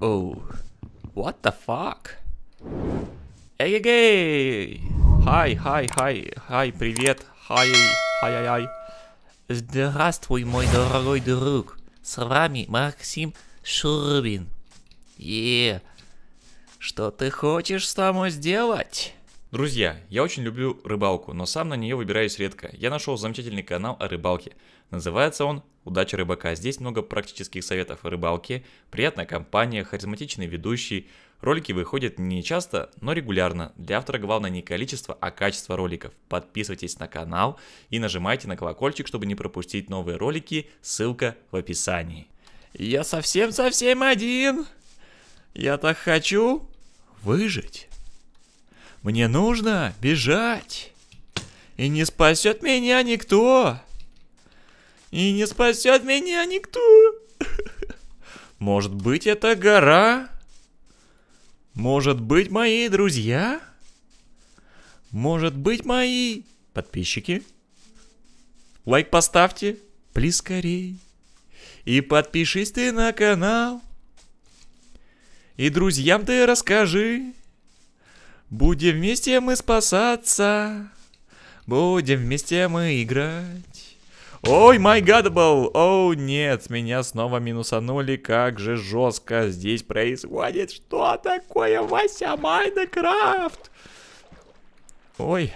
Oh. What the fuck? Эй-эй-эй! Хай, хай, хай, хай, привет, хай, хай-яй-яй. Здравствуй, мой дорогой друг. С вами Максим Шурбин. Е, что ты хочешь со мной сделать? Друзья, я очень люблю рыбалку, но сам на нее выбираюсь редко. Я нашел замечательный канал о рыбалке. Называется он «Удача рыбака». Здесь много практических советов о рыбалке, приятная компания, харизматичный ведущий. Ролики выходят не часто, но регулярно. Для автора главное не количество, а качество роликов. Подписывайтесь на канал и нажимайте на колокольчик, чтобы не пропустить новые ролики. Ссылка в описании. Я совсем-совсем один. Я так хочу выжить. Мне нужно бежать. И не спасет меня никто. И не спасет меня никто. Может быть, это гора? Может быть, мои друзья? Может быть, мои подписчики? Лайк поставьте, плиз скорей. И подпишись ты на канал. И друзьям ты расскажи. Будем вместе мы спасаться. Будем вместе мы играть. Ой, май был, Оу, нет, меня снова минусанули, как же жестко здесь происходит. Что такое, Вася Майнкрафт? Ой,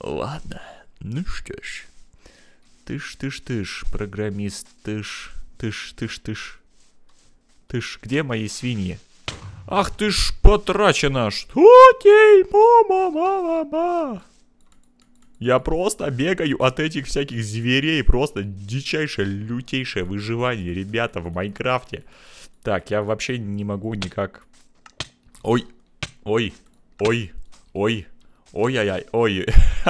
ладно, ну что ж. Тыш-тыш-тыш, программист, тыш, тыш-тыш-тыш. Тыш, где мои свиньи? Ах ты ж потрачена. Окей, мама, мама, мама. Я просто бегаю от этих всяких зверей. Просто дичайшее, лютейшее выживание, ребята, в Майнкрафте. Так, я вообще не могу никак... Ой, ой, ой, ой, ой-ой-ой, ой.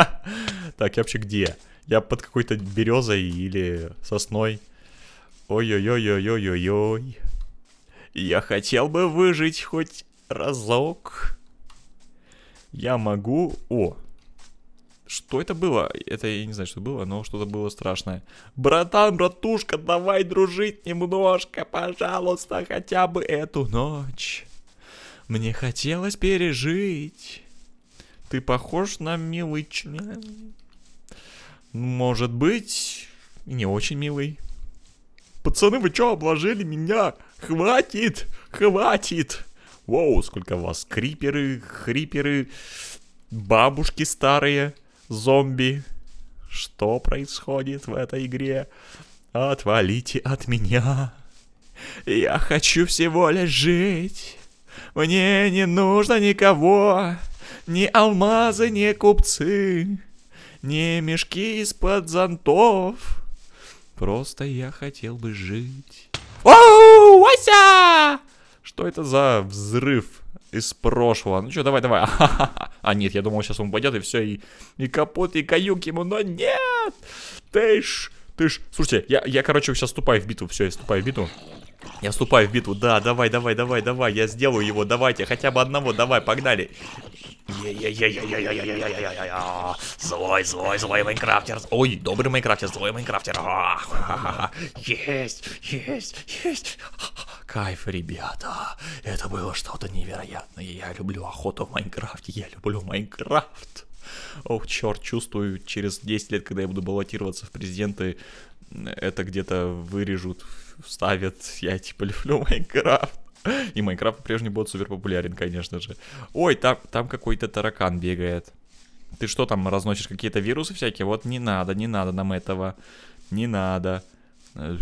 Так, я вообще где? Я под какой-то березой или сосной. Ой-ой-ой-ой-ой-ой-ой. Я хотел бы выжить хоть разок. Я могу... О! Что это было? Это я не знаю, что было, но что-то было страшное. Братан, братушка, давай дружить немножко, пожалуйста, хотя бы эту ночь. Мне хотелось пережить. Ты похож на милый член. Может быть, не очень милый. Пацаны, вы что обложили меня? Хватит! Хватит! Воу, сколько вас! Криперы, хриперы, бабушки старые, зомби. Что происходит в этой игре? Отвалите от меня. Я хочу всего лишь жить. Мне не нужно никого. Ни алмазы, ни купцы. Ни мешки из-под зонтов. Просто я хотел бы жить. Оу, Вася! Что это за взрыв из прошлого? Ну что, давай, давай. А нет, я думал, сейчас он упадет, и все, и, и капот, и каюк ему, но нет! Ты ж, ты ж... Слушайте, я, я короче, сейчас ступаю в битву, все, я ступаю в битву. Я вступаю в битву. Да, давай, давай, давай, давай. Я сделаю его. Давайте, хотя бы одного. Давай, погнали. Злой, злой, злой майнкрафтер. Ой, добрый майнкрафтер, злой майнкрафтер. Есть, есть, есть. Кайф, ребята. Это было что-то невероятное. Я люблю охоту в Майнкрафте. Я люблю Майнкрафт. Ох, черт, чувствую, через 10 лет, когда я буду баллотироваться в президенты, это где-то вырежут в ставят, я типа люблю Майнкрафт. И Майнкрафт по-прежнему будет супер популярен, конечно же. Ой, там, там какой-то таракан бегает. Ты что там, разносишь какие-то вирусы всякие? Вот не надо, не надо нам этого. Не надо. Э,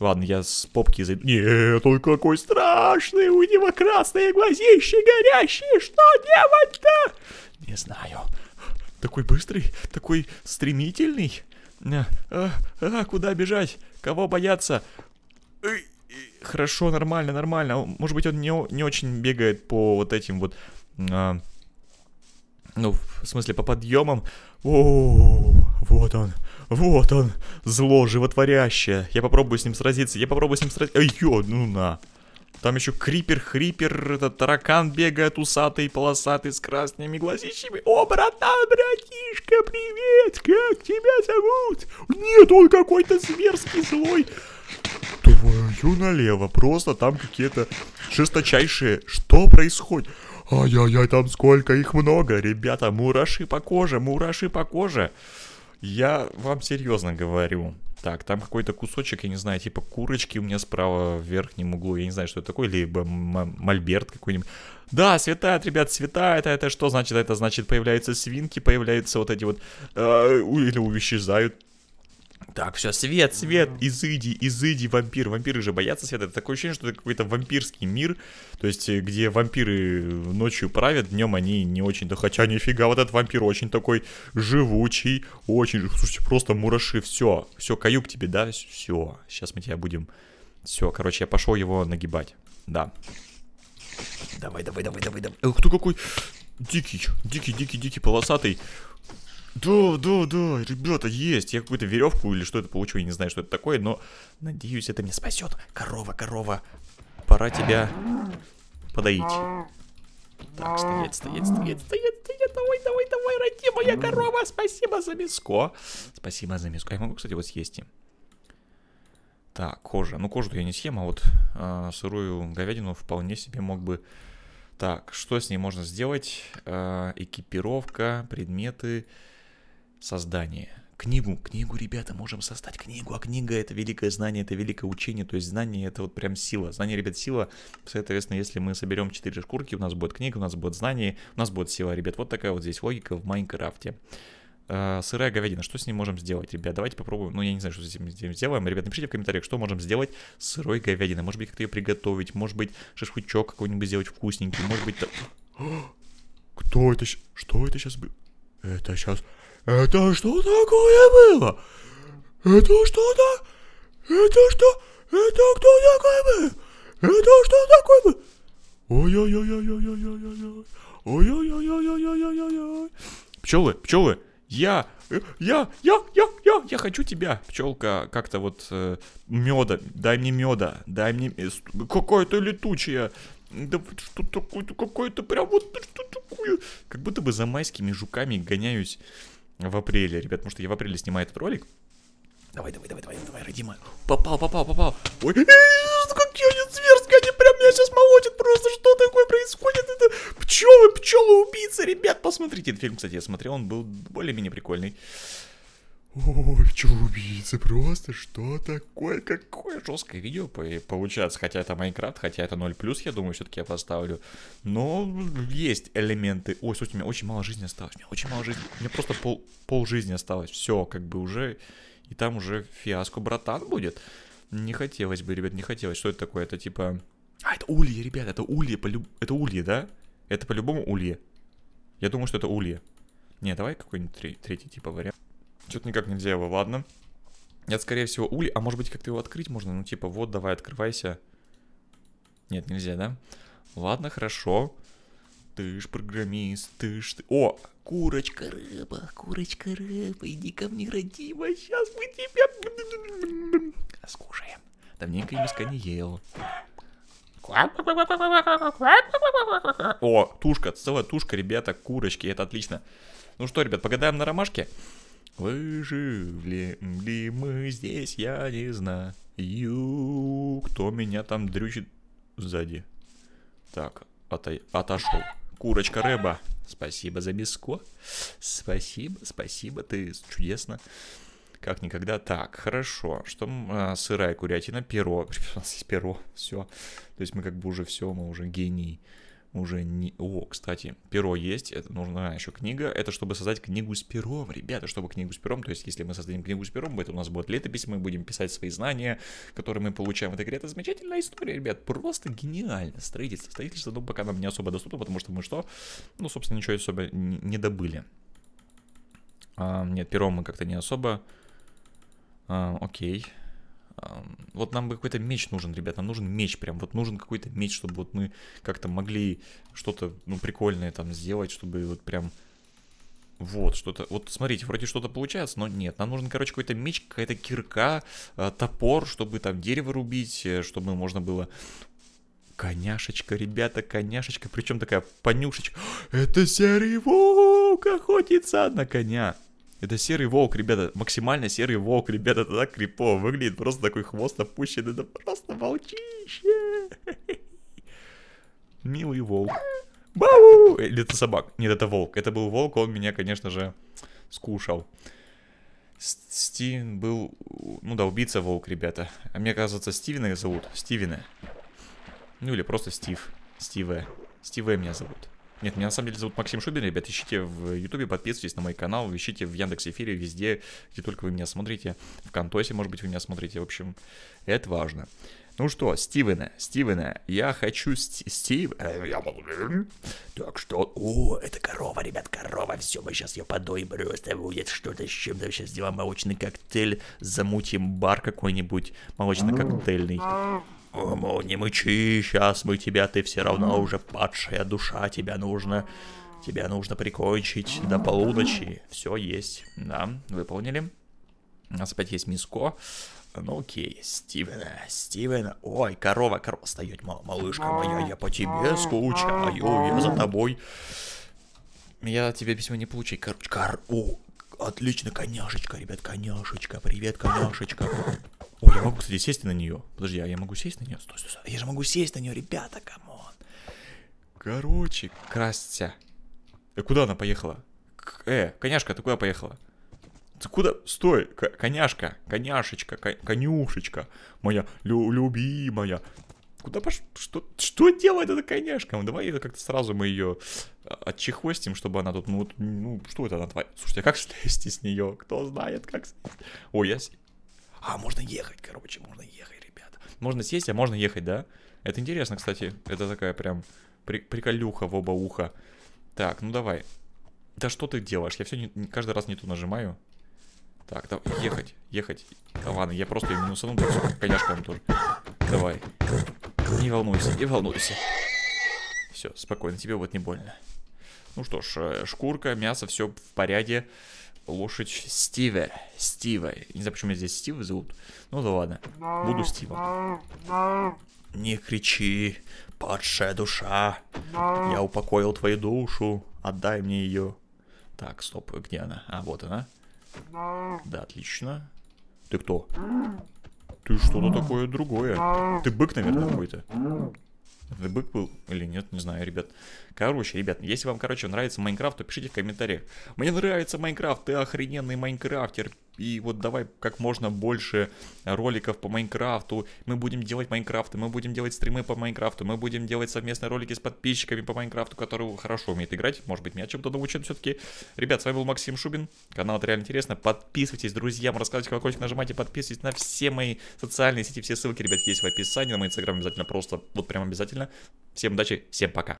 ладно, я с попки зайду. Нет, он какой страшный, у него красные глазища горящие, что делать-то? Не знаю. Такой быстрый, такой стремительный. А, а, куда бежать? Кого бояться? Хорошо, нормально, нормально. Может быть, он не, не очень бегает по вот этим вот... А, ну, в смысле, по подъемам. О, вот он, вот он, зло животворящее. Я попробую с ним сразиться, я попробую с ним сразиться. Ай, ну на. Там еще крипер-хрипер, этот таракан бегает усатый, полосатый, с красными глазищами. О, братан, братишка, привет, как тебя зовут? Нет, он какой-то зверский злой. Твою налево, просто там какие-то шесточайшие. Что происходит? Ай-яй-яй, там сколько их много, ребята, мураши по коже, мураши по коже. Я вам серьезно говорю. Так, там какой-то кусочек, я не знаю, типа курочки у меня справа в верхнем углу, я не знаю, что это такое, либо мольберт какой-нибудь. Да, светает, ребят, светает, это, а это что значит? Это значит, появляются свинки, появляются вот эти вот, э, или исчезают так, все, свет, свет, изыди, изыди, вампир. Вампиры же боятся света. Это такое ощущение, что это какой-то вампирский мир, то есть, э, где вампиры э, ночью правят, днем они не очень-то... Хотя, нифига, вот этот вампир очень такой живучий, очень... Слушайте, просто мураши, все, все, каюк тебе, да? Все, сейчас мы тебя будем... Все, короче, я пошел его нагибать, да. Давай, давай, давай, давай, давай. Ух ты какой дикий, дикий, дикий, дикий, полосатый. Да, да, да, ребята, есть. Я какую-то веревку или что это получу, я не знаю, что это такое, но надеюсь, это не спасет. Корова, корова, пора тебя подоить. Так, стоять, стоять, стоять, стоять, стоять, давай, давай, давай, ради моя корова, спасибо за мяско. Спасибо за мяско. Я могу, кстати, вот съесть. Так, кожа. Ну, кожу я не съем, а вот э, сырую говядину вполне себе мог бы... Так, что с ней можно сделать? Э, экипировка, предметы создание. Книгу, книгу, ребята, можем создать книгу, а книга — это великое знание, это великое учение, то есть знание — это вот прям сила. Знание, ребят, сила, соответственно, если мы соберем 4 шкурки, у нас будет книга, у нас будет знание, у нас будет сила, ребят. Вот такая вот здесь логика в Майнкрафте а, сырая говядина, что с ней можем сделать, ребят? Давайте попробуем, ну я не знаю, что с этим сделаем. Ребят, напишите в комментариях, что можем сделать с сырой говядиной. Может быть, как-то ее приготовить, может быть, шашлычок какой-нибудь сделать вкусненький, может быть... Кто это? Что это сейчас было? Это сейчас... Это что такое было? Это что то Это что? Это кто такой был? Это что такое было? Ой-ой-ой-ой-ой-ой-ой-ой. Ой-ой-ой-ой-ой-ой-ой-ой. Пчелы, пчелы, я, я, я, я, я, я хочу тебя, пчелка, как-то вот э, меда, дай мне меда, дай мне э, то летучая, да что такое-то, какое-то прям вот что такое, как будто бы за майскими жуками гоняюсь в апреле, ребят, потому что я в апреле снимаю этот ролик. Давай, давай, давай, давай, давай, родимая. Попал, попал, попал. Ой, э, какие они зверские, они прям меня сейчас молотят просто. Что такое происходит? Это пчелы, пчелы-убийцы, ребят, посмотрите. Этот фильм, кстати, я смотрел, он был более-менее прикольный. Ой, пчелоубийцы, просто что такое? Какое жесткое видео получается. Хотя это Майнкрафт, хотя это 0 плюс, я думаю, все-таки я поставлю. Но есть элементы. Ой, слушайте, у меня очень мало жизни осталось. У меня очень мало жизни. У меня просто пол, пол жизни осталось. Все, как бы уже. И там уже фиаско, братан, будет. Не хотелось бы, ребят, не хотелось. Что это такое? Это типа... А, это ульи, ребят, это ульи, полю... это ульи, да? Это по-любому ульи. Я думаю, что это ульи. Не, давай какой-нибудь третий типа вариант. Что-то никак нельзя его, ладно. Нет, скорее всего, ули. А может быть, как-то его открыть можно? Ну, типа, вот, давай, открывайся. Нет, нельзя, да? Ладно, хорошо. Ты ж программист, ты ж... О, курочка рыба, курочка рыба, иди ко мне, родимая, сейчас мы тебя... Скушаем. Давненько я мяска не ел. О, тушка, целая тушка, ребята, курочки, это отлично. Ну что, ребят, погадаем на ромашке? Выживли ли мы здесь, я не знаю. Кто меня там дрючит сзади? Так, ото... отошел. Курочка Рэба, спасибо за беско. Спасибо, спасибо, ты чудесно. Как никогда. Так, хорошо. Что а, сырая курятина, перо. Перо, все. То есть мы как бы уже все, мы уже гении уже не... О, кстати, перо есть, это нужна еще книга. Это чтобы создать книгу с пером, ребята, чтобы книгу с пером. То есть, если мы создадим книгу с пером, это у нас будет летопись, мы будем писать свои знания, которые мы получаем в этой игре. Это замечательная история, ребят, просто гениально. Строительство, строительство, ну, пока нам не особо доступно, потому что мы что? Ну, собственно, ничего особо не добыли. А, нет, пером мы как-то не особо... А, окей. Вот нам какой-то меч нужен, ребят, нам нужен меч прям, вот нужен какой-то меч, чтобы вот мы как-то могли что-то, ну, прикольное там сделать, чтобы вот прям... Вот, что-то, вот смотрите, вроде что-то получается, но нет, нам нужен, короче, какой-то меч, какая-то кирка, э, топор, чтобы там дерево рубить, э, чтобы можно было... Коняшечка, ребята, коняшечка, причем такая понюшечка. Это серый волк охотится на коня. Это серый волк, ребята, максимально серый волк, ребята, это так крипово выглядит, просто такой хвост опущен, это просто волчище. Милый волк. Бау! Или это собак? Нет, это волк, это был волк, он меня, конечно же, скушал. Стивен был, ну да, убийца волк, ребята. А мне, кажется, Стивена зовут, Стивена. Ну или просто Стив, Стиве, Стиве меня зовут. Нет, меня на самом деле зовут Максим Шубин, ребят, ищите в Ютубе, подписывайтесь на мой канал, ищите в Яндекс Эфире, везде, где только вы меня смотрите, в Контосе, может быть, вы меня смотрите, в общем, это важно. Ну что, Стивена, Стивена, я хочу Ст Стив... Э, так что... О, это корова, ребят, корова. Все, мы сейчас ее подоим, просто будет что-то с чем-то. Сейчас сделаем молочный коктейль, замутим бар какой-нибудь молочно-коктейльный. О, не мычи, сейчас мы тебя, ты все равно уже падшая душа, тебя нужно, тебя нужно прикончить до полуночи». Все есть, да, выполнили. У нас опять есть миско. Ну окей, Стивена, Стивена. Ой, корова, корова, встает, малышка моя, я по тебе скучаю, я за тобой. Я тебе письмо не получил, короче, кор... О, Отлично, коняшечка, ребят, коняшечка. Привет, коняшечка. О, я могу, кстати, сесть на нее. Подожди, а я могу сесть на нее? Стой, стой, стой. Я же могу сесть на нее, ребята, камон. Короче, красться. Э, куда она поехала? К э, коняшка, ты куда поехала? Ты куда? Стой, коняшка, коняшечка, конюшечка, моя лю любимая. Куда пош... Что, что делает эта коняшка? «Ну, давай как-то сразу мы ее а, отчехвостим, чтобы она тут... Ну, вот, ну что это она твоя? Слушайте, а как слезть с нее? Кто знает, как слезть? Ой, я... А, можно ехать, короче, можно ехать, ребята. Можно сесть, а можно ехать, да? Это интересно, кстати. Это такая прям при... приколюха в оба уха. Так, ну давай. Да что ты делаешь? Я все не... каждый раз не ту нажимаю. Так, да, ехать, ехать. Да ладно, я просто ее минусану, так коняшкам тоже. Давай не волнуйся, не волнуйся. Все, спокойно, тебе вот не больно. Ну что ж, э, шкурка, мясо, все в порядке. Лошадь Стива, Стива. Не знаю, почему меня здесь Стива зовут. Ну да ладно, буду Стива. Не кричи, падшая душа. Я упокоил твою душу. Отдай мне ее. Так, стоп, где она? А, вот она. Да, отлично. Ты кто? Ты что-то такое другое. Ты бык, наверное, какой-то. Это бык был или нет, не знаю, ребят. Короче, ребят, если вам, короче, нравится Майнкрафт, то пишите в комментариях. Мне нравится Майнкрафт, ты охрененный Майнкрафтер и вот давай как можно больше роликов по Майнкрафту, мы будем делать Майнкрафты, мы будем делать стримы по Майнкрафту, мы будем делать совместные ролики с подписчиками по Майнкрафту, которые хорошо умеют играть, может быть, меня чем-то научат все-таки. Ребят, с вами был Максим Шубин, канал это реально интересно, подписывайтесь, друзьям, рассказывайте, колокольчик нажимайте, подписывайтесь на все мои социальные сети, все ссылки, ребят, есть в описании, на мой инстаграм обязательно, просто вот прям обязательно. Всем удачи, всем пока.